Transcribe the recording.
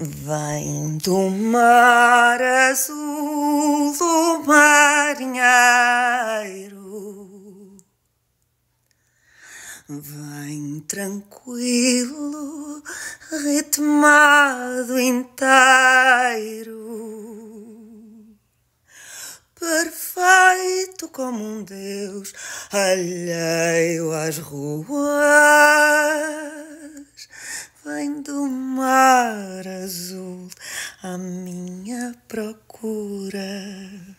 Vem do mar azul do marinheiro, vem tranquilo, ritmado inteiro, perfeito como um Deus, alheio às ruas, vem do mar a minha procura.